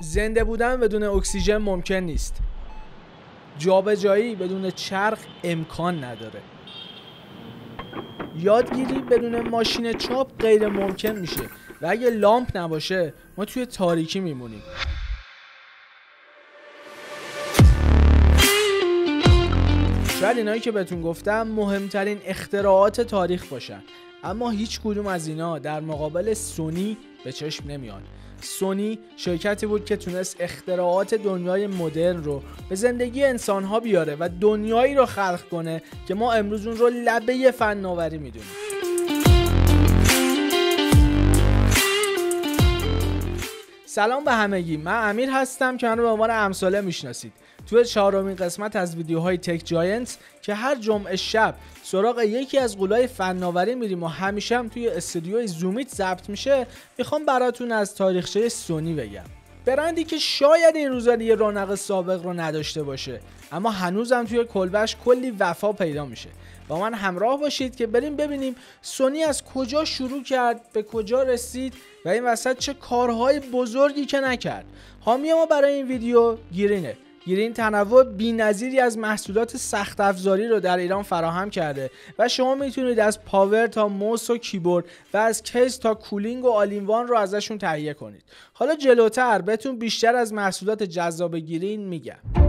زنده بودن بدون اکسیژن ممکن نیست جابجایی بدون چرخ امکان نداره یادگیری بدون ماشین چاپ غیر ممکن میشه و اگه لامپ نباشه ما توی تاریکی میمونیم شاید اینایی که بهتون گفتم مهمترین اختراعات تاریخ باشن اما هیچ کدوم از اینا در مقابل سونی به چشم نمیان سونی شرکتی بود که تونست اختراعات دنیای مدرن رو به زندگی انسانها بیاره و دنیایی رو خلق کنه که ما امروز اون رو لبه فناوری میدونیم سلام به همگی من امیر هستم که من رو به عنوان امساله میشناسید توی چهارمین قسمت از ویدیوهای تک جاینتس که هر جمعه شب سراغ یکی از قولای فناوری میریم و همیشه هم توی استودیوی زومیت ضبط میشه میخوام براتون از تاریخچه سونی بگم برندی که شاید این روزا دیگه رونق سابق رو نداشته باشه اما هنوزم توی کلبش کلی وفا پیدا میشه با من همراه باشید که بریم ببینیم سونی از کجا شروع کرد به کجا رسید و این وسط چه کارهای بزرگی که نکرد حامی ما برای این ویدیو گیرینه گیر این تنوع بینظیری از محصولات سخت افزاری رو در ایران فراهم کرده و شما میتونید از پاور تا موس و کیبورد و از کیس تا کولینگ و آلینوان رو ازشون تهیه کنید حالا جلوتر بهتون بیشتر از محصولات جذاب گیرین میگم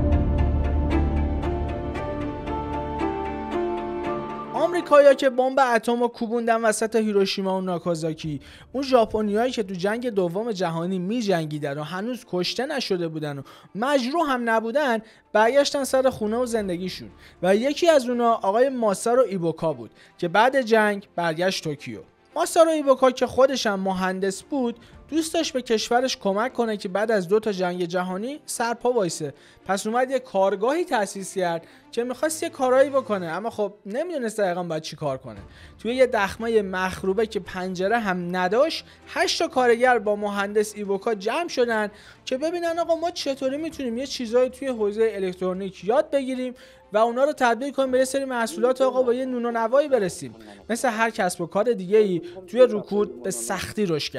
آمریکایی‌ها که بمب اتم کوبوندن وسط هیروشیما و ناکازاکی اون ژاپنیایی که تو جنگ دوم جهانی میجنگیدن و هنوز کشته نشده بودن و مجروح هم نبودن برگشتن سر خونه و زندگیشون و یکی از اونا آقای ماسارو ایبوکا بود که بعد جنگ برگشت توکیو ماسارو ایبوکا که خودش هم مهندس بود دوست داشت به کشورش کمک کنه که بعد از دو تا جنگ جهانی سرپا وایسه پس اومد یه کارگاهی تأسیس کرد که میخواست یه کارایی بکنه اما خب نمیدونست دقیقا باید چی کار کنه توی یه دخمه مخروبه که پنجره هم نداشت هشت تا کارگر با مهندس ایوکا جمع شدن که ببینن آقا ما چطوری میتونیم یه چیزایی توی حوزه الکترونیک یاد بگیریم و اونا رو تبدیل کنیم به سری محصولات آقا با یه نون و نوایی برسیم مثل هر کسب و کار دیگه ای توی رکود به سختی رشد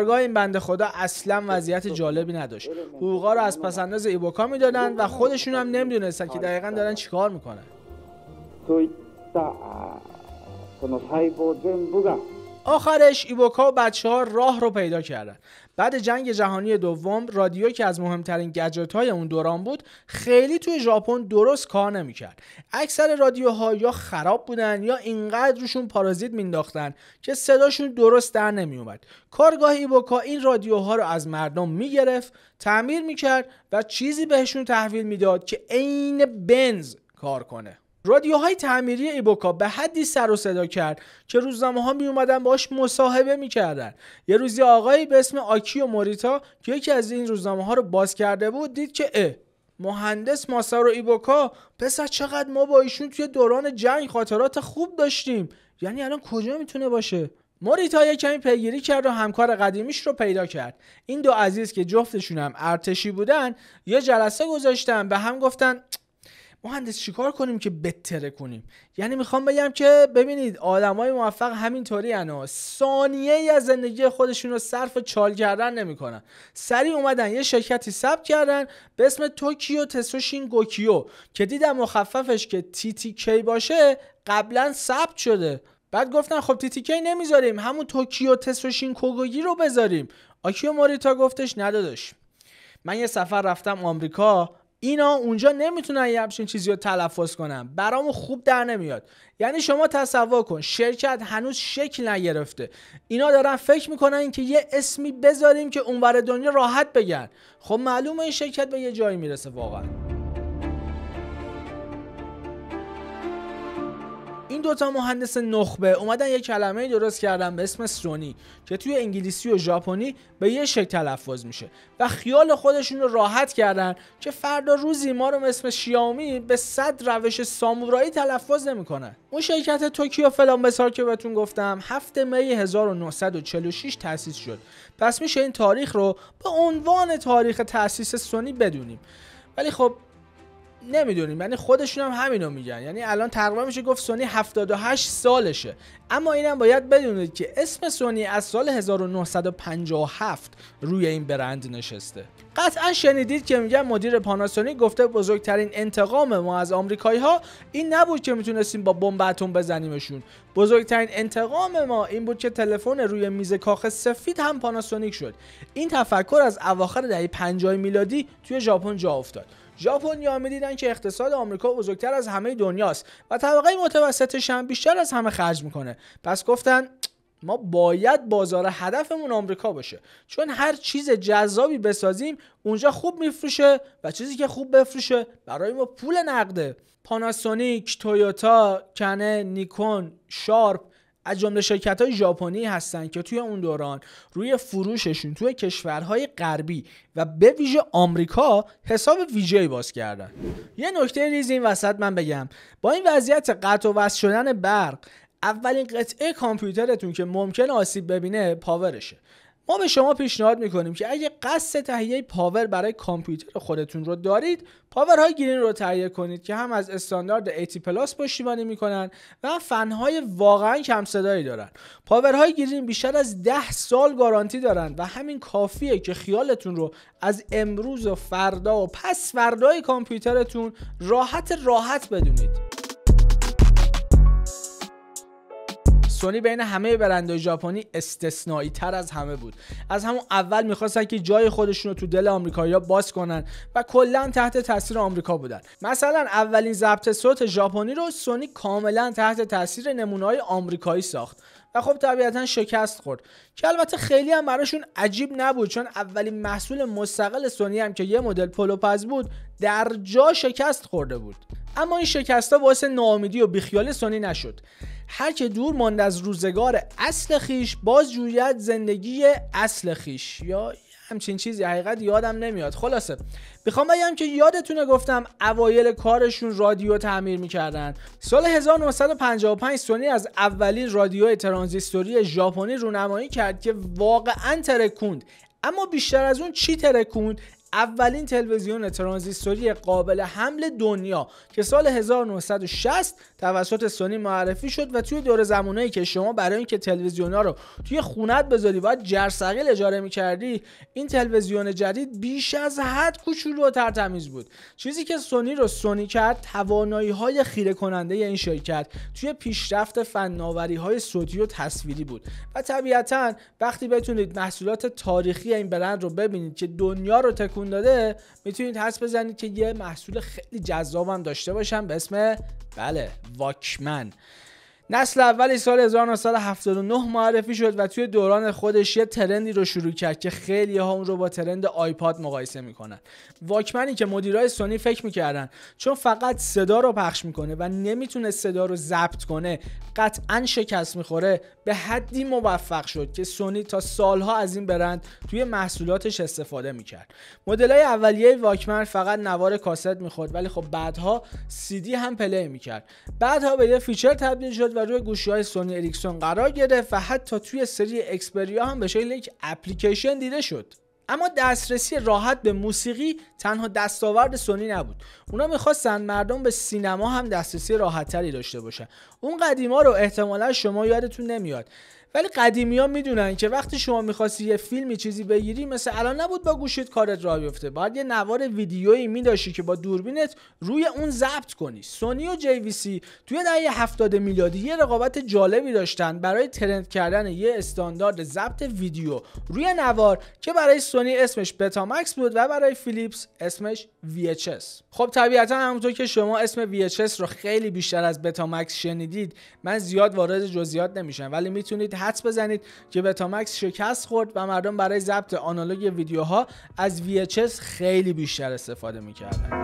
کارگاه این بنده خدا اصلا وضعیت جالبی نداشت حقوقا رو از پس انداز ایبوکا میدادن و خودشون هم نمیدونستن که دقیقا دارن چیکار میکنن آخرش ایبوکا و بچه ها راه رو پیدا کردن بعد جنگ جهانی دوم رادیو که از مهمترین گجت های اون دوران بود خیلی توی ژاپن درست کار نمیکرد اکثر رادیوها یا خراب بودن یا اینقدر روشون پارازیت مینداختن که صداشون درست در نمیومد کارگاه ایبوکا این رادیوها رو از مردم میگرفت تعمیر میکرد و چیزی بهشون تحویل میداد که عین بنز کار کنه رادیوهای تعمیری ایبوکا به حدی سر و صدا کرد که روزنامه ها می اومدن باش مصاحبه میکردن یه روزی آقایی به اسم و موریتا که یکی از این روزنامه ها رو باز کرده بود دید که اه مهندس ماسارو ایبوکا پسر چقدر ما با ایشون توی دوران جنگ خاطرات خوب داشتیم یعنی الان کجا میتونه باشه موریتا یه کمی پیگیری کرد و همکار قدیمیش رو پیدا کرد این دو عزیز که جفتشون هم ارتشی بودن یه جلسه گذاشتن به هم گفتن مهندس چیکار کنیم که بتره کنیم یعنی میخوام بگم که ببینید آدمای موفق همینطوری انا ثانیه ای از زندگی خودشون رو صرف چال کردن نمیکنن سریع اومدن یه شرکتی ثبت کردن به اسم توکیو تسوشین گوکیو که دیدم مخففش که تی تی کی باشه قبلا ثبت شده بعد گفتن خب کی نمیذاریم همون توکیو تسوشین کوگوگی رو بذاریم آکیو موریتا گفتش نداداش من یه سفر رفتم آمریکا اینا اونجا نمیتونن یه همچین چیزی رو تلفظ کنن برامو خوب در نمیاد یعنی شما تصور کن شرکت هنوز شکل نگرفته اینا دارن فکر میکنن که یه اسمی بذاریم که اونور دنیا راحت بگن خب معلومه این شرکت به یه جایی میرسه واقعا این دوتا مهندس نخبه اومدن یه کلمه درست کردن به اسم سونی که توی انگلیسی و ژاپنی به یه شکل تلفظ میشه و خیال خودشون رو راحت کردن که فردا روزی ما رو اسم شیامی به صد روش سامورایی تلفظ نمیکنن اون شرکت توکیو فلان بسار که بهتون گفتم هفته می 1946 تاسیس شد پس میشه این تاریخ رو به عنوان تاریخ تاسیس سونی بدونیم ولی خب نمیدونیم یعنی خودشون هم همینو میگن یعنی الان تقریبا میشه گفت سونی 78 سالشه اما اینم باید بدونید که اسم سونی از سال 1957 روی این برند نشسته قطعا شنیدید که میگن مدیر پاناسونیک گفته بزرگترین انتقام ما از آمریکایی ها این نبود که میتونستیم با بمب اتم بزنیمشون بزرگترین انتقام ما این بود که تلفن روی میز کاخ سفید هم پاناسونیک شد این تفکر از اواخر دهه 50 میلادی توی ژاپن جا افتاد ژاپنیا میدیدن که اقتصاد آمریکا بزرگتر از همه دنیاست و طبقه متوسطش هم بیشتر از همه خرج میکنه پس گفتن ما باید بازار هدفمون آمریکا باشه چون هر چیز جذابی بسازیم اونجا خوب میفروشه و چیزی که خوب بفروشه برای ما پول نقده پاناسونیک، تویوتا، کنه، نیکون، شارپ از جمله شرکت های ژاپنی هستند که توی اون دوران روی فروششون توی کشورهای غربی و به ویژه آمریکا حساب ویژه باز کردن یه نکته ریز این وسط من بگم با این وضعیت قطع و وصل شدن برق اولین قطعه کامپیوترتون که ممکن آسیب ببینه پاورشه ما به شما پیشنهاد میکنیم که اگه قصد تهیه پاور برای کامپیوتر خودتون رو دارید پاورهای گرین رو تهیه کنید که هم از استاندارد AT پلاس پشتیبانی میکنن و هم فنهای واقعا کم صدایی دارن پاورهای گرین بیشتر از 10 سال گارانتی دارن و همین کافیه که خیالتون رو از امروز و فردا و پس فردای کامپیوترتون راحت راحت بدونید سونی بین همه برندهای ژاپنی استثنایی تر از همه بود از همون اول میخواستن که جای خودشون رو تو دل آمریکایی‌ها باز کنن و کلا تحت تاثیر آمریکا بودن مثلا اولین ضبط صوت ژاپنی رو سونی کاملا تحت تاثیر نمونه‌های آمریکایی ساخت و خب طبیعتا شکست خورد که البته خیلی هم براشون عجیب نبود چون اولین محصول مستقل سونی هم که یه مدل پلوپز بود در جا شکست خورده بود اما این شکست ها باعث ناامیدی و بیخیال سونی نشد هر که دور ماند از روزگار اصل خیش باز جوید زندگی اصل خیش یا همچین چیزی حقیقت یادم نمیاد خلاصه میخوام بگم که یادتونه گفتم اوایل کارشون رادیو تعمیر میکردن سال 1955 سونی از اولین رادیو ترانزیستوری ژاپنی رونمایی کرد که واقعا ترکوند اما بیشتر از اون چی ترکوند اولین تلویزیون ترانزیستوری قابل حمل دنیا که سال 1960 توسط سونی معرفی شد و توی دور زمانایی که شما برای اینکه تلویزیون ها رو توی خونت بذاری باید جرثقیل اجاره میکردی این تلویزیون جدید بیش از حد کوچولو و ترتمیز بود چیزی که سونی رو سونی کرد توانایی های خیره کننده این شرکت توی پیشرفت فناوری های صوتی و تصویری بود و طبیعتا وقتی بتونید محصولات تاریخی این برند رو ببینید که دنیا رو تکون داده میتونید حس بزنید که یه محصول خیلی جذابم داشته باشم به اسم بله واکمن نسل اولی سال 1979 معرفی شد و توی دوران خودش یه ترندی رو شروع کرد که خیلی ها اون رو با ترند آیپاد مقایسه میکنن واکمنی که مدیرای سونی فکر میکردن چون فقط صدا رو پخش میکنه و نمیتونه صدا رو ضبط کنه قطعا شکست میخوره به حدی موفق شد که سونی تا سالها از این برند توی محصولاتش استفاده میکرد مدلای اولیه واکمن فقط نوار کاست میخورد ولی خب بعدها سیدی هم پلی میکرد بعدها به یه فیچر تبدیل شد و روی گوشی های سونی اریکسون قرار گرفت و حتی توی سری اکسپریا هم به شکل یک اپلیکیشن دیده شد اما دسترسی راحت به موسیقی تنها دستاورد سونی نبود اونا میخواستن مردم به سینما هم دسترسی راحتتری داشته باشن اون قدیما رو احتمالا شما یادتون نمیاد ولی قدیمی ها میدونن که وقتی شما میخواستی یه فیلمی چیزی بگیری مثل الان نبود با گوشیت کارت راه بیفته باید یه نوار ویدیویی میداشی که با دوربینت روی اون ضبط کنی سونی و جی وی سی توی دهه 70 میلادی یه رقابت جالبی داشتن برای ترند کردن یه استاندارد ضبط ویدیو روی نوار که برای سونی اسمش بتامکس بود و برای فیلیپس اسمش VHS خب طبیعتا همونطور که شما اسم VHS رو خیلی بیشتر از بتامکس شنیدید من زیاد وارد جزئیات نمیشم ولی میتونید حدس بزنید که بتامکس شکست خورد و مردم برای ضبط آنالوگ ویدیوها از VHS خیلی بیشتر استفاده میکردن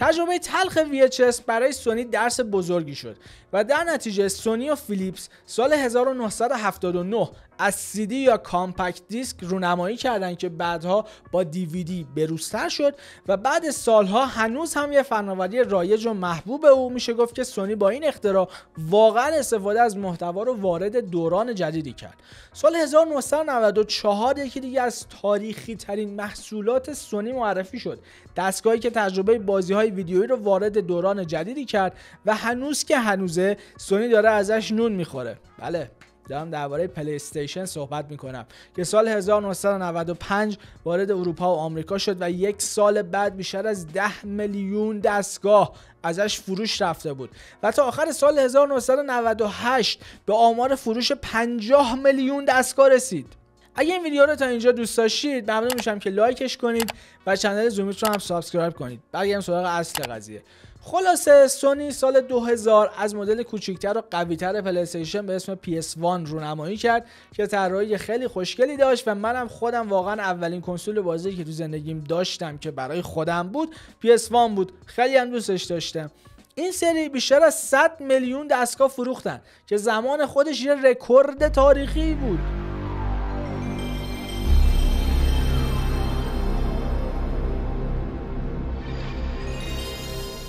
تجربه تلخ VHS برای سونی درس بزرگی شد و در نتیجه سونی و فیلیپس سال 1979 از سیدی یا کامپکت دیسک رونمایی کردند که بعدها با دیویدی بروستر شد و بعد سالها هنوز هم یه فناوری رایج و محبوب او میشه گفت که سونی با این اختراع واقعا استفاده از محتوا رو وارد دوران جدیدی کرد سال 1994 یکی دیگه از تاریخی ترین محصولات سونی معرفی شد دستگاهی که تجربه بازی های ویدیوی رو وارد دوران جدیدی کرد و هنوز که هنوزه سونی داره ازش نون میخوره بله دارم درباره پلی استیشن صحبت میکنم که سال 1995 وارد اروپا و آمریکا شد و یک سال بعد بیشتر از 10 میلیون دستگاه ازش فروش رفته بود و تا آخر سال 1998 به آمار فروش 50 میلیون دستگاه رسید اگه این ویدیو رو تا اینجا دوست داشتید ممنون میشم که لایکش کنید و کانال زومیت رو هم سابسکرایب کنید بریم سراغ اصل قضیه خلاصه سونی سال 2000 از مدل کوچکتر و قویتر پلیستیشن به اسم PS1 رونمایی کرد که طراحی خیلی خوشگلی داشت و منم خودم واقعا اولین کنسول بازی که تو زندگیم داشتم که برای خودم بود PS1 بود خیلی هم دوستش داشتم این سری بیشتر از 100 میلیون دستگاه فروختن که زمان خودش یه رکورد تاریخی بود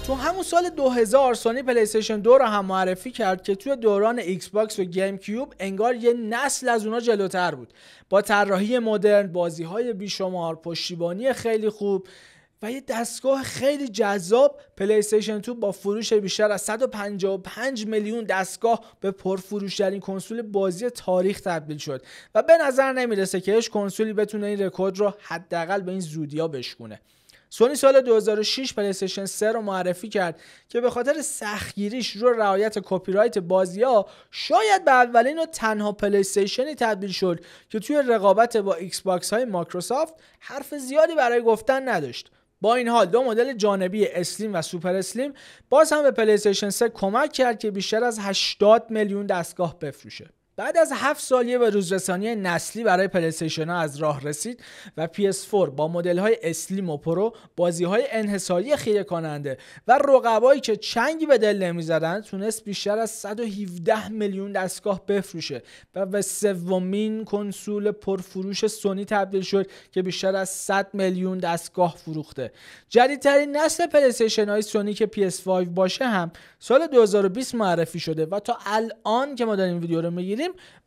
تو همون سال 2000 سونی استیشن 2 رو هم معرفی کرد که توی دوران ایکس باکس و گیم کیوب انگار یه نسل از اونا جلوتر بود با طراحی مدرن بازی های بیشمار پشتیبانی خیلی خوب و یه دستگاه خیلی جذاب پلیستیشن 2 با فروش بیشتر از 155 میلیون دستگاه به این کنسول بازی تاریخ تبدیل شد و به نظر نمیرسه که هیچ کنسولی بتونه این رکورد رو حداقل به این زودیا بشکونه سونی سال 2006 پلیستیشن 3 رو معرفی کرد که به خاطر سختگیریش رو رعایت کپی رایت بازی ها شاید به اولین و تنها پلیستیشنی تبدیل شد که توی رقابت با ایکس باکس های مایکروسافت حرف زیادی برای گفتن نداشت با این حال دو مدل جانبی اسلیم و سوپر اسلیم باز هم به پلیستیشن 3 کمک کرد که بیشتر از 80 میلیون دستگاه بفروشه بعد از هفت سالیه به روزرسانی نسلی برای پلیستیشن ها از راه رسید و PS4 با مدل های اسلیم و پرو بازی های انحصاری خیره کننده و رقبایی که چنگی به دل زدن تونست بیشتر از 117 میلیون دستگاه بفروشه و به سومین کنسول پرفروش سونی تبدیل شد که بیشتر از 100 میلیون دستگاه فروخته جدیدترین نسل پلیستیشن های سونی که PS5 باشه هم سال 2020 معرفی شده و تا الان که ما داریم ویدیو رو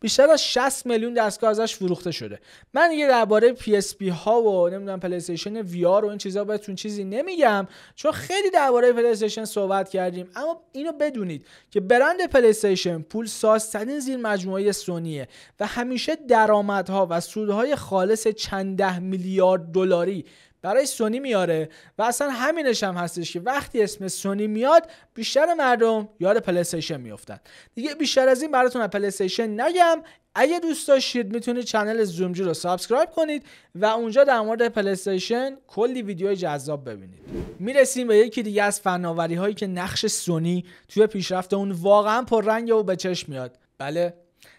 بیشتر از 60 میلیون دستگاه ازش فروخته شده من یه درباره پی اس پی ها و نمیدونم پلی استیشن وی آر و این چیزا بهتون چیزی نمیگم چون خیلی درباره پلی استیشن صحبت کردیم اما اینو بدونید که برند پلی استیشن پول سازترین زیر مجموعه سونیه و همیشه درآمدها و سودهای خالص چند ده میلیارد دلاری برای سونی میاره و اصلا همینش هم هستش که وقتی اسم سونی میاد بیشتر مردم یاد پلی میفتن دیگه بیشتر از این براتون از پلی نگم اگه دوست داشتید میتونید چنل زومجی رو سابسکرایب کنید و اونجا در مورد پلیستیشن کلی ویدیوی جذاب ببینید میرسیم به یکی دیگه از فناوری هایی که نقش سونی توی پیشرفت اون واقعا پررنگ و به چشم میاد بله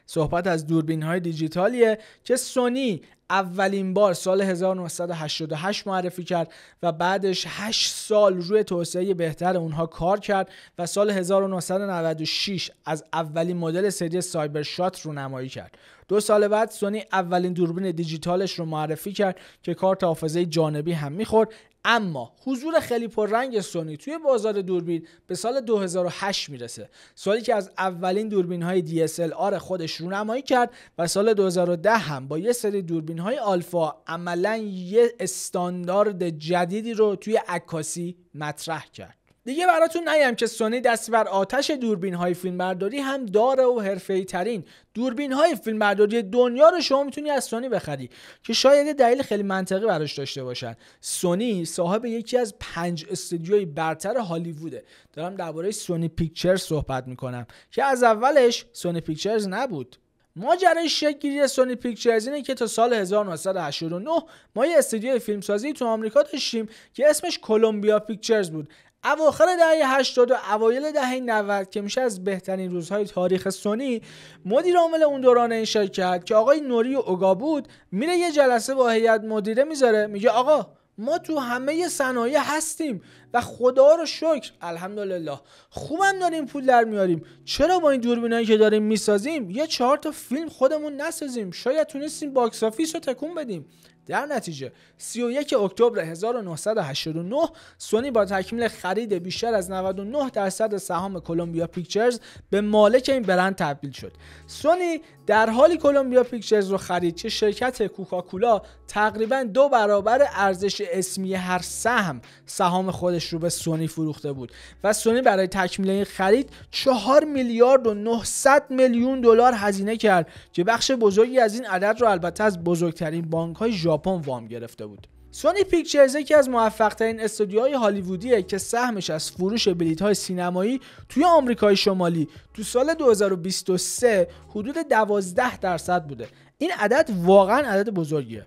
صحبت از دوربین های دیجیتالیه که سونی اولین بار سال 1988 معرفی کرد و بعدش 8 سال روی توسعه بهتر اونها کار کرد و سال 1996 از اولین مدل سری سایبر شات رو نمایی کرد. دو سال بعد سونی اولین دوربین دیجیتالش رو معرفی کرد که کارت حافظه جانبی هم میخورد اما حضور خیلی پررنگ سونی توی بازار دوربین به سال 2008 میرسه سالی که از اولین دوربین های DSLR خودش رونمایی کرد و سال 2010 هم با یه سری دوربین های آلفا عملا یه استاندارد جدیدی رو توی عکاسی مطرح کرد دیگه براتون نیم که سونی دست بر آتش دوربین های فیلمبرداری هم داره و حرفه ترین دوربین های فیلمبرداری دنیا رو شما میتونی از سونی بخری که شاید دلیل خیلی منطقی براش داشته باشن سونی صاحب یکی از پنج استودیوی برتر هالیووده دارم درباره سونی پیکچرز صحبت میکنم که از اولش سونی پیکچرز نبود ماجرای شکلگیری سونی پیکچرز اینه که تا سال 1989 ما یه استودیوی فیلمسازی تو آمریکا داشتیم که اسمش کلمبیا پیکچرز بود اواخر دهه 80 و اوایل دهه 90 که میشه از بهترین روزهای تاریخ سونی مدیر عامل اون دوران این شرکت که آقای نوری اوگا بود میره یه جلسه با هیئت مدیره میذاره میگه آقا ما تو همه صنایع هستیم و خدا رو شکر الحمدلله خوبم داریم پول در میاریم چرا با این دوربینایی که داریم میسازیم یه چهار تا فیلم خودمون نسازیم شاید تونستیم باکس آفیس رو تکون بدیم در نتیجه 31 اکتبر 1989 سونی با تکمیل خرید بیشتر از 99 درصد سهام کلمبیا پیکچرز به مالک این برند تبدیل شد. سونی در حالی کلمبیا پیکچرز رو خرید که شرکت کوکاکولا تقریبا دو برابر ارزش اسمی هر سهم سهام خودش رو به سونی فروخته بود و سونی برای تکمیل این خرید 4 میلیارد و 900 میلیون دلار هزینه کرد که بخش بزرگی از این عدد رو البته از بزرگترین بانک های ژاپن وام گرفته بود سونی پیکچرز یکی از موفقترین استودیوهای هالیوودیه که سهمش از فروش بلیت های سینمایی توی آمریکای شمالی تو سال 2023 حدود 12 درصد بوده این عدد واقعا عدد بزرگیه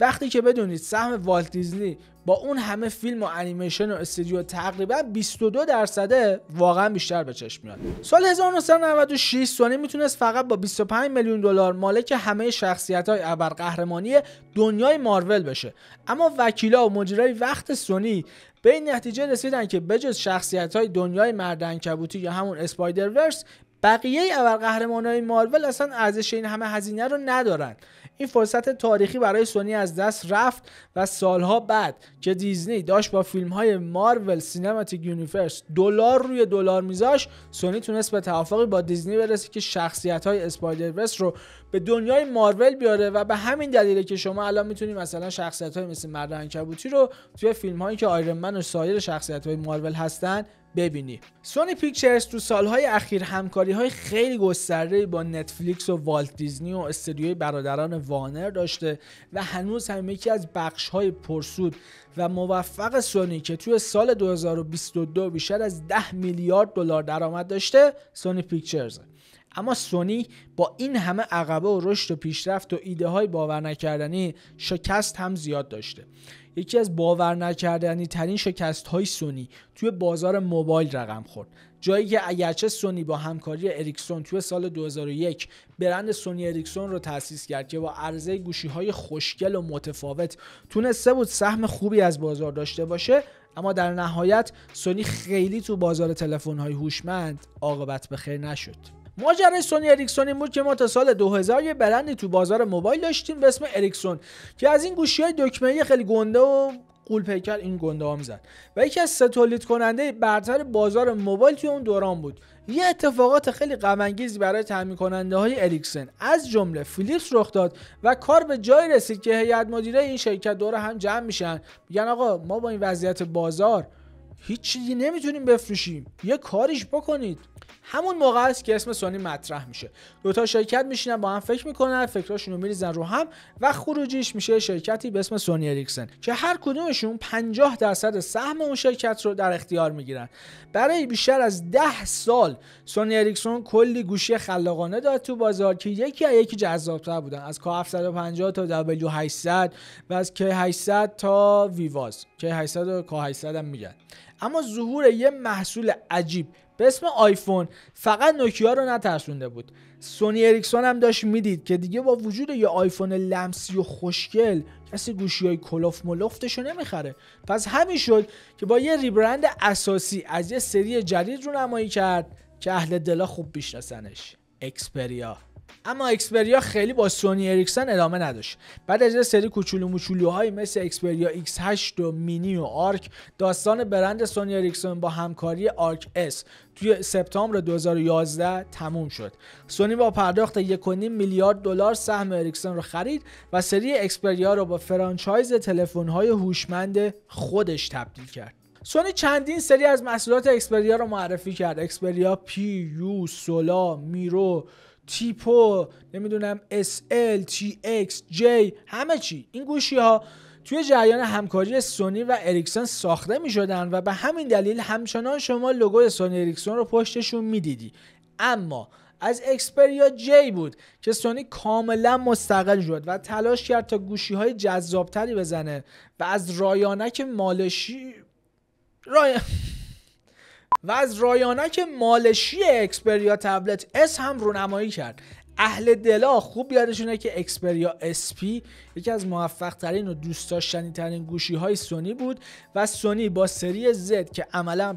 وقتی که بدونید سهم والت دیزنی با اون همه فیلم و انیمیشن و استودیو تقریبا 22 درصده واقعا بیشتر به چشم میاد سال 1996 سونی میتونست فقط با 25 میلیون دلار مالک همه شخصیت های ابرقهرمانی دنیای مارول بشه اما وکیلا و مجرای وقت سونی به این نتیجه رسیدن که بجز شخصیت های دنیای کبوتی یا همون اسپایدر ورس بقیه های مارول اصلا ارزش این همه هزینه رو ندارن این فرصت تاریخی برای سونی از دست رفت و سالها بعد که دیزنی داشت با فیلم های مارول سینماتیک یونیورس دلار روی دلار میذاش سونی تونست به توافقی با دیزنی برسه که شخصیت های اسپایدر رو به دنیای مارول بیاره و به همین دلیله که شما الان میتونید مثلا شخصیت های مثل مرد عنکبوتی رو توی فیلم هایی که آیرن من و سایر شخصیت های مارول هستن ببینی سونی پیکچرز تو سالهای اخیر همکاری های خیلی گسترده با نتفلیکس و والت دیزنی و استودیوی برادران وانر داشته و هنوز هم یکی از بخش های پرسود و موفق سونی که توی سال 2022 بیشتر از 10 میلیارد دلار درآمد داشته سونی پیکچرز اما سونی با این همه عقبه و رشد و پیشرفت و ایده های باور نکردنی شکست هم زیاد داشته یکی از باور نکردنی ترین شکست های سونی توی بازار موبایل رقم خورد جایی که اگرچه سونی با همکاری اریکسون توی سال 2001 برند سونی اریکسون رو تأسیس کرد که با عرضه گوشی های خوشگل و متفاوت تونسته بود سهم خوبی از بازار داشته باشه اما در نهایت سونی خیلی تو بازار تلفن های هوشمند عاقبت به خیر نشد ماجرای سونی اریکسون این بود که ما تا سال 2000 یه برندی تو بازار موبایل داشتیم به اسم اریکسون که از این گوشی های دکمه خیلی گنده و قول پیکر این گنده ها زد و یکی از سه تولید کننده برتر بازار موبایل توی اون دوران بود یه اتفاقات خیلی غم برای تامین کننده های از جمله فیلیپس رخ داد و کار به جای رسید که هیئت مدیره این شرکت دور هم جمع میشن میگن آقا ما با این وضعیت بازار هیچ چیزی نمیتونیم بفروشیم یه کاریش بکنید همون موقع است که اسم سونی مطرح میشه دو تا شرکت میشینن با هم فکر میکنن فکراشون رو میریزن رو هم و خروجیش میشه شرکتی به اسم سونی اریکسن که هر کدومشون 50 درصد سهم اون شرکت رو در اختیار میگیرن برای بیشتر از 10 سال سونی اریکسون کلی گوشی خلاقانه داد تو بازار که یکی از یکی جذابتر بودن از کا 750 تا W800 و از K800 تا ویواز K800 و K800 هم میگن اما ظهور یه محصول عجیب به اسم آیفون فقط نوکیا رو نترسونده بود سونی اریکسون هم داشت میدید که دیگه با وجود یه آیفون لمسی و خوشگل کسی گوشی های کلوف ملوفتشو نمیخره پس همین شد که با یه ریبرند اساسی از یه سری جدید رو نمایی کرد که اهل دلا خوب بیشنسنش. اکسپریا اما اکسپریا خیلی با سونی اریکسن ادامه نداشت بعد از سری کوچولو موچولوهایی مثل اکسپریا X8 و مینی و آرک داستان برند سونی اریکسن با همکاری آرک اس توی سپتامبر 2011 تموم شد سونی با پرداخت 1.5 میلیارد دلار سهم اریکسن رو خرید و سری اکسپریا رو با فرانچایز تلفن‌های هوشمند خودش تبدیل کرد سونی چندین سری از محصولات اکسپریا رو معرفی کرد اکسپریا پی یو سولا میرو تیپو نمیدونم تی TX J همه چی این گوشی ها توی جریان همکاری سونی و اریکسون ساخته می و به همین دلیل همچنان شما لوگوی سونی اریکسون رو پشتشون میدیدی اما از اکسپریا جی بود که سونی کاملا مستقل شد و تلاش کرد تا گوشی های جذابتری بزنه و از رایانک مالشی رای... و از رایانک مالشی اکسپریا تبلت اس هم رونمایی کرد اهل دلا خوب یادشونه که اکسپریا پی یکی از موفق ترین و دوست داشتنی ترین گوشی های سونی بود و سونی با سری زد که عملا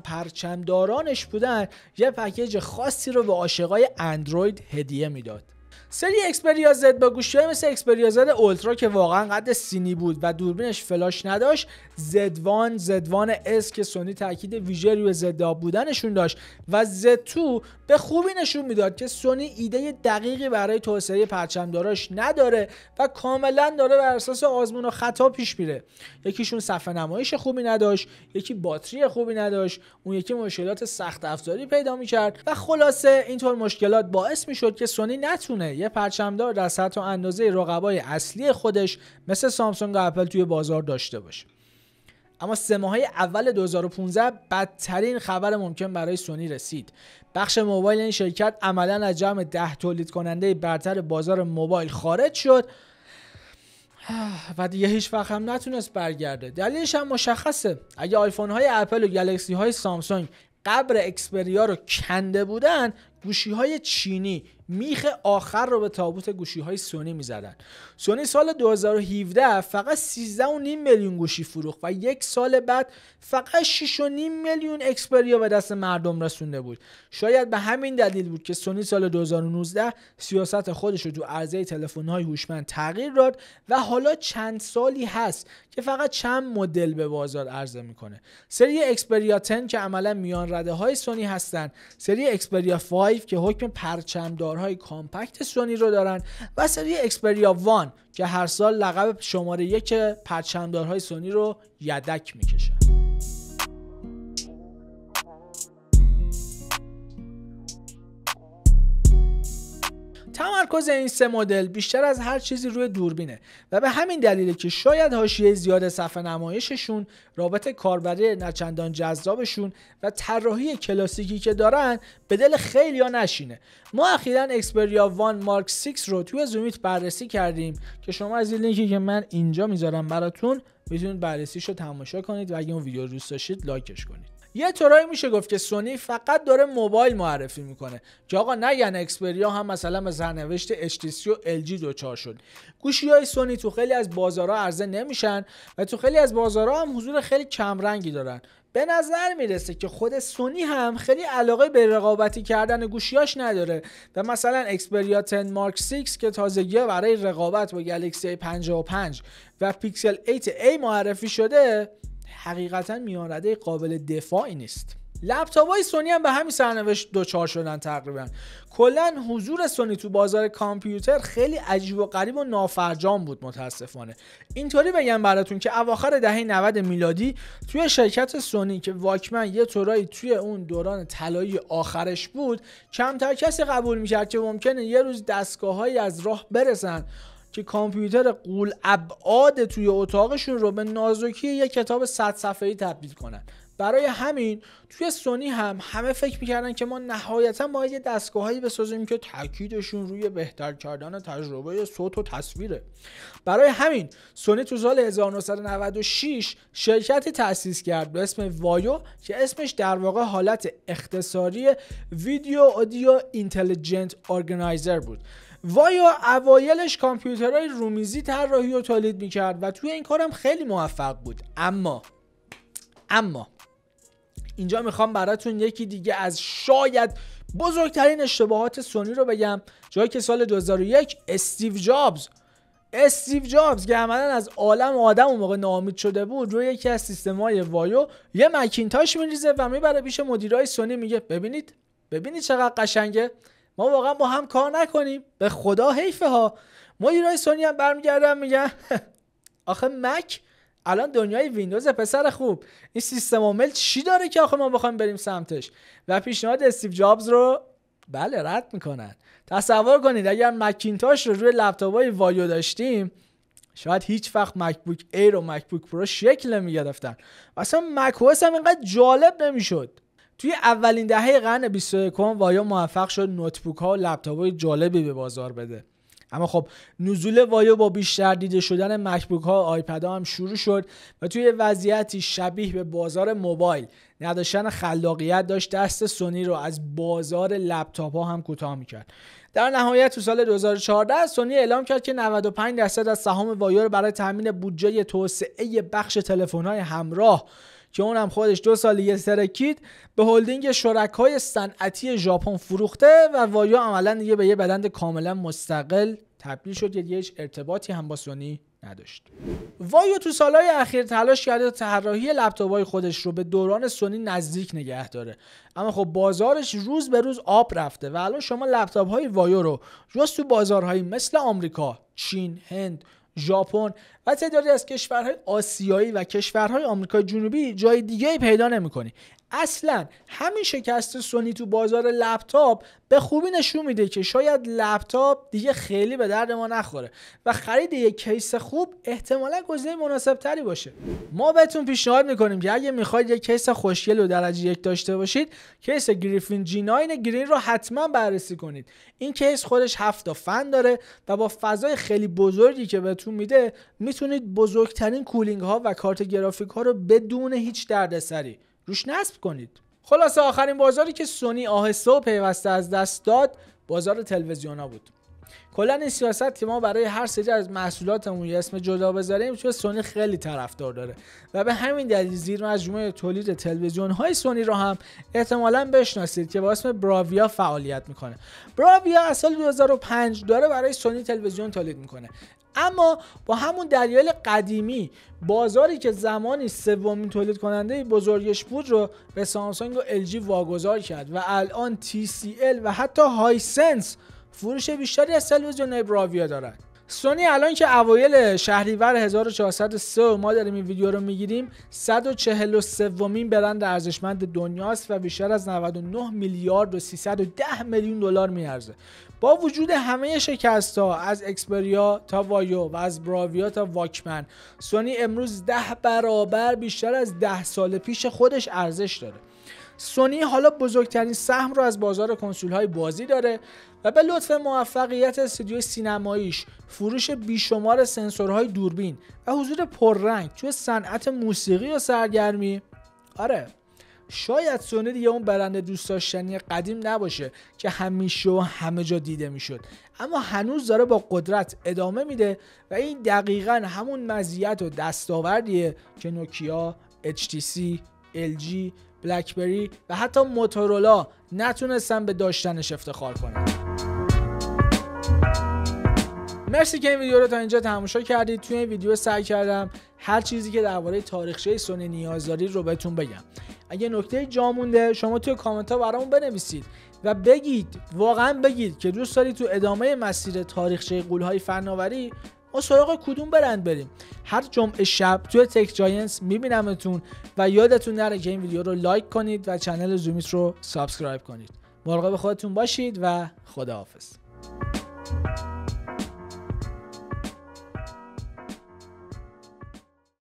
دارانش بودن یه پکیج خاصی رو به عاشقای اندروید هدیه میداد سری اکسپریا زد با گوشی‌های مثل اکسپریا زد اولترا که واقعا قد سینی بود و دوربینش فلاش نداشت زدوان زدوان اس که سونی تاکید ویژه روی زداب بودنشون داشت و Z2 به خوبی نشون میداد که سونی ایده دقیقی برای توسعه پرچمداراش نداره و کاملا داره بر اساس آزمون و خطا پیش میره یکیشون صفحه نمایش خوبی نداشت یکی باتری خوبی نداشت اون یکی مشکلات سخت افزاری پیدا میکرد و خلاصه اینطور مشکلات باعث میشد که سونی نتونه یه پرچمدار در سطح و اندازه رقبای اصلی خودش مثل سامسونگ و اپل توی بازار داشته باشه اما سه های اول 2015 بدترین خبر ممکن برای سونی رسید بخش موبایل این شرکت عملا از جمع ده تولید کننده برتر بازار موبایل خارج شد و دیگه هیچ وقت هم نتونست برگرده دلیلش هم مشخصه اگه آیفون های اپل و گلکسی های سامسونگ قبر اکسپریا رو کنده بودن گوشی های چینی میخ آخر رو به تابوت گوشی های سونی میزدن سونی سال 2017 فقط 13.5 میلیون گوشی فروخت و یک سال بعد فقط 6.5 میلیون اکسپریا به دست مردم رسونده بود شاید به همین دلیل بود که سونی سال 2019 سیاست خودش رو تو عرضه تلفن های هوشمند تغییر داد و حالا چند سالی هست که فقط چند مدل به بازار عرضه میکنه سری اکسپریا 10 که عملا میان رده های سونی هستن سری اکسپریا 5 که حکم دار. های کامپکت سونی رو دارن و سری اکسپریا وان که هر سال لقب شماره یک پرچمدارهای سونی رو یدک میکشن تمرکز این سه مدل بیشتر از هر چیزی روی دوربینه و به همین دلیله که شاید حاشیه زیاد صفحه نمایششون رابط کاربری نچندان جذابشون و طراحی کلاسیکی که دارن به دل خیلی ها نشینه ما اخیرا اکسپریا وان مارک 6 رو توی زومیت بررسی کردیم که شما از این لینکی که من اینجا میذارم براتون میتونید بررسیش رو تماشا کنید و اگه اون ویدیو رو دوست داشتید لایکش کنید یه طورایی میشه گفت که سونی فقط داره موبایل معرفی میکنه که آقا نگن یعنی اکسپریا هم مثلا به سرنوشت HTC و LG دوچار شد گوشی های سونی تو خیلی از بازارها عرضه نمیشن و تو خیلی از بازارها هم حضور خیلی کمرنگی دارن به نظر میرسه که خود سونی هم خیلی علاقه به رقابتی کردن گوشیاش نداره و مثلا اکسپریا 10 مارک 6 که تازگی برای رقابت با گلکسی 55 و پیکسل 8 A معرفی شده حقیقتا رده قابل دفاعی نیست لپتاپ های سونی هم به همین سرنوشت دوچار شدن تقریبا کلا حضور سونی تو بازار کامپیوتر خیلی عجیب و غریب و نافرجام بود متاسفانه اینطوری بگم براتون که اواخر دهه 90 میلادی توی شرکت سونی که واکمن یه طورایی توی اون دوران طلایی آخرش بود کمتر کسی قبول میکرد که ممکنه یه روز دستگاه از راه برسن که کامپیوتر قول ابعاد توی اتاقشون رو به نازکی یک کتاب 100 صفحه‌ای تبدیل کنن برای همین توی سونی هم همه فکر میکردن که ما نهایتا باید یه دستگاهایی بسازیم که تاکیدشون روی بهتر کردن تجربه صوت و تصویره برای همین سونی تو سال 1996 شرکتی تأسیس کرد به اسم وایو که اسمش در واقع حالت اختصاری ویدیو اودیو اینتلیجنت ارگنایزر بود وایو اوایلش کامپیوترهای رومیزی طراحی و تولید میکرد و توی این کارم خیلی موفق بود اما اما اینجا میخوام براتون یکی دیگه از شاید بزرگترین اشتباهات سونی رو بگم جایی که سال 2001 استیو جابز استیو جابز که عملا از عالم آدم اون موقع ناامید شده بود روی یکی از سیستم های وایو یه مکینتاش میریزه و میبره پیش مدیرای سونی میگه ببینید ببینید چقدر قشنگه ما واقعا با هم کار نکنیم به خدا حیفه ها مدیرای سونی هم برمیگردن میگن آخه مک الان دنیای ویندوز پسر خوب این سیستم عامل چی داره که آخه ما بخوایم بریم سمتش و پیشنهاد استیو جابز رو بله رد میکنن تصور کنید اگر مکینتاش رو روی لپتاپای وایو داشتیم شاید هیچ وقت مکبوک ایر و مکبوک پرو شکل گرفتن اصلا مکوس هم اینقدر جالب نمیشد توی اولین دهه قرن 21 وایا موفق شد نوتبوک ها و لپتاپ های جالبی به بازار بده اما خب نزول وایا با بیشتر دیده شدن مکبوک ها و آیپد ها هم شروع شد و توی وضعیتی شبیه به بازار موبایل نداشتن خلاقیت داشت دست سونی رو از بازار لپتاپ ها هم کوتاه میکرد در نهایت تو سال 2014 سونی اعلام کرد که 95 درصد از سهام وایا رو برای تامین بودجه توسعه بخش تلفن‌های همراه که اونم خودش دو سال یه ترکید به هلدینگ شرکای صنعتی ژاپن فروخته و وایو عملا دیگه به یه بلند کاملا مستقل تبدیل شد که هیچ ارتباطی هم با سونی نداشت وایو تو سالهای اخیر تلاش کرده طراحی لپتاپ‌های خودش رو به دوران سونی نزدیک نگه داره اما خب بازارش روز به روز آب رفته و الان شما لپتاپ های وایو رو جز تو بازارهایی مثل آمریکا، چین، هند، ژاپن و تعدادی از کشورهای آسیایی و کشورهای آمریکای جنوبی جای دیگه پیدا نمیکنی اصلا همین شکست سونی تو بازار لپتاپ به خوبی نشون میده که شاید لپتاپ دیگه خیلی به درد ما نخوره و خرید یک کیس خوب احتمالا گزینه مناسب تری باشه ما بهتون پیشنهاد میکنیم که اگه میخواید یک کیس خوشگل و درجه یک داشته باشید کیس گریفین جی 9 گرین رو حتما بررسی کنید این کیس خودش 7 فن داره و با فضای خیلی بزرگی که بهتون میده میتونید بزرگترین کولینگ ها و کارت گرافیک ها رو بدون هیچ دردسری روش نصب کنید خلاصه آخرین بازاری که سونی آهسته و پیوسته از دست داد بازار تلویزیونا بود کلا این سیاست که ما برای هر سری از محصولاتمون یه اسم جدا بذاریم چون سونی خیلی طرفدار داره و به همین دلیل زیر مجموعه تولید تلویزیون های سونی رو هم احتمالا بشناسید که با اسم براویا فعالیت میکنه براویا از سال 2005 داره برای سونی تلویزیون تولید میکنه اما با همون دلیل قدیمی بازاری که زمانی سومین تولید کننده بزرگش بود رو به سامسونگ و الژی واگذار کرد و الان TCL و حتی هایسنس فروش بیشتری از تلویزیون براویا دارد سونی الان که اوایل شهریور 1403 ما داریم این ویدیو رو میگیریم 143 ومین برند ارزشمند دنیاست و بیشتر از 99 میلیارد و 310 میلیون دلار میارزه با وجود همه شکست ها از اکسپریا تا وایو و از براویا تا واکمن سونی امروز 10 برابر بیشتر از 10 سال پیش خودش ارزش داره سونی حالا بزرگترین سهم رو از بازار کنسول های بازی داره و به لطف موفقیت استودیوی سینماییش فروش بیشمار سنسورهای دوربین و حضور پررنگ توی صنعت موسیقی و سرگرمی آره شاید سونی دیگه اون برند دوست داشتنی قدیم نباشه که همیشه و همه جا دیده میشد اما هنوز داره با قدرت ادامه میده و این دقیقا همون مزیت و دستاوردیه که نوکیا HTC LG بلکبری و حتی موتورولا نتونستن به داشتنش افتخار کنن مرسی که این ویدیو رو تا اینجا تماشا کردید توی این ویدیو سعی کردم هر چیزی که درباره تاریخچه سونی نیاز دارید رو بهتون بگم اگه نکته جا مونده شما توی کامنت ها برامون بنویسید و بگید واقعا بگید که دوست دارید تو ادامه مسیر تاریخچه قولهای فناوری سراغ کدوم برند بریم هر جمعه شب توی تک جاینس میبینمتون و یادتون نره که این ویدیو رو لایک کنید و چنل زومیت رو سابسکرایب کنید مراقب خودتون باشید و خداحافظ